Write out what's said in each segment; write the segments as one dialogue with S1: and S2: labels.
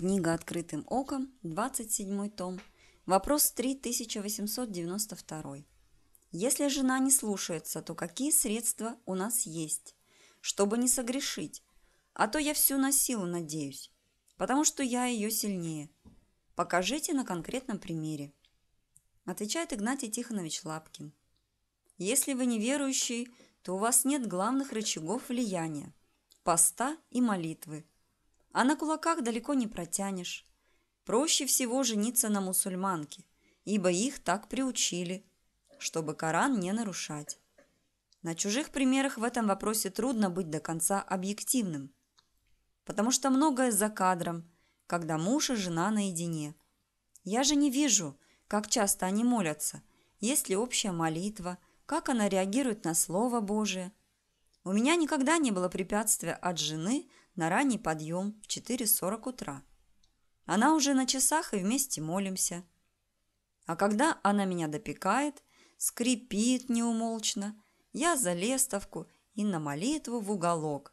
S1: Книга «Открытым оком», 27 том, вопрос 3892. Если жена не слушается, то какие средства у нас есть, чтобы не согрешить? А то я всю на силу надеюсь, потому что я ее сильнее. Покажите на конкретном примере. Отвечает Игнатий Тихонович Лапкин. Если вы неверующий, то у вас нет главных рычагов влияния – поста и молитвы – а на кулаках далеко не протянешь. Проще всего жениться на мусульманке, ибо их так приучили, чтобы Коран не нарушать. На чужих примерах в этом вопросе трудно быть до конца объективным, потому что многое за кадром, когда муж и жена наедине. Я же не вижу, как часто они молятся, есть ли общая молитва, как она реагирует на Слово Божие. У меня никогда не было препятствия от жены на ранний подъем в 4.40 утра. Она уже на часах и вместе молимся. А когда она меня допекает, скрипит неумолчно, я за лестовку и на молитву в уголок.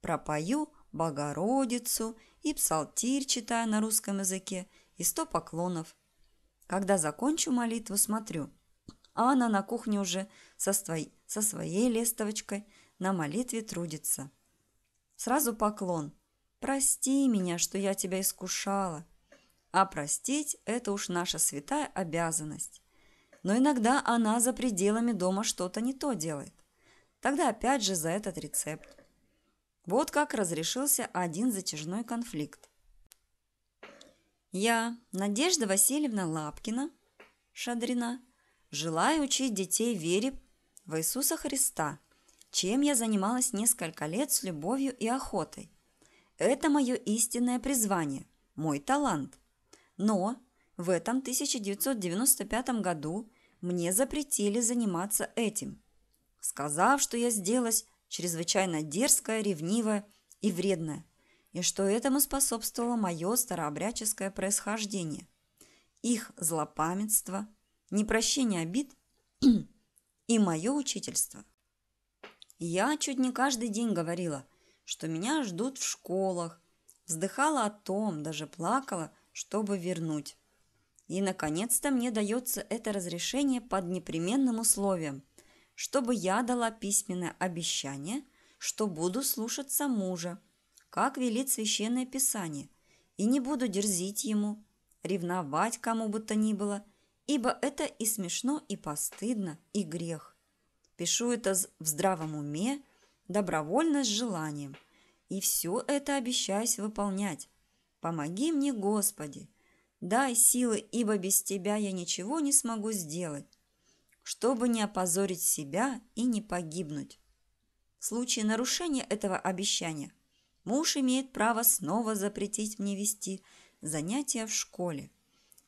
S1: Пропою Богородицу и псалтирь читаю на русском языке и сто поклонов. Когда закончу молитву, смотрю, а она на кухне уже со, своей, со своей лестовочкой на молитве трудится. Сразу поклон. «Прости меня, что я тебя искушала». А простить – это уж наша святая обязанность. Но иногда она за пределами дома что-то не то делает. Тогда опять же за этот рецепт. Вот как разрешился один затяжной конфликт. Я, Надежда Васильевна Лапкина, Шадрина, желаю учить детей вере в Иисуса Христа чем я занималась несколько лет с любовью и охотой. Это мое истинное призвание, мой талант. Но в этом 1995 году мне запретили заниматься этим, сказав, что я сделалась чрезвычайно дерзкая, ревнивая и вредная, и что этому способствовало мое старообрядческое происхождение, их злопамятство, непрощение обид и мое учительство. Я чуть не каждый день говорила, что меня ждут в школах, вздыхала о том, даже плакала, чтобы вернуть. И, наконец-то, мне дается это разрешение под непременным условием, чтобы я дала письменное обещание, что буду слушаться мужа, как велит Священное Писание, и не буду дерзить ему, ревновать кому бы то ни было, ибо это и смешно, и постыдно, и грех. Пишу это в здравом уме, добровольно с желанием. И все это обещаюсь выполнять. Помоги мне, Господи! Дай силы, ибо без Тебя я ничего не смогу сделать, чтобы не опозорить себя и не погибнуть. В случае нарушения этого обещания муж имеет право снова запретить мне вести занятия в школе.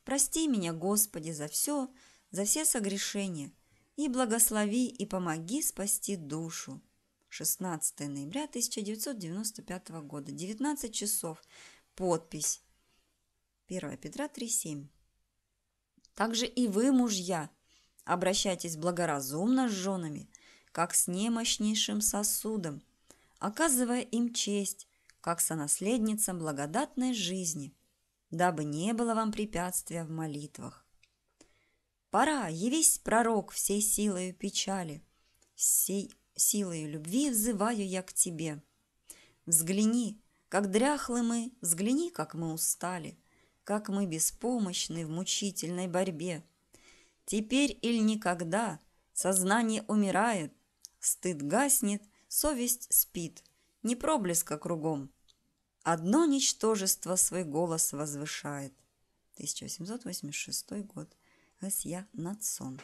S1: Прости меня, Господи, за все, за все согрешения – и благослови и помоги спасти душу. 16 ноября 1995 года, 19 часов. Подпись. 1 Петра 3.7. Также и вы, мужья, обращайтесь благоразумно с женами, как с немощнейшим сосудом, оказывая им честь, как сонаследницам благодатной жизни, дабы не было вам препятствия в молитвах. Пора, явись, пророк, всей силою печали, Всей силою любви взываю я к тебе. Взгляни, как дряхлы мы, взгляни, как мы устали, Как мы беспомощны в мучительной борьбе. Теперь или никогда сознание умирает, Стыд гаснет, совесть спит, не проблеска кругом. Одно ничтожество свой голос возвышает. 1886 год ось я над сон.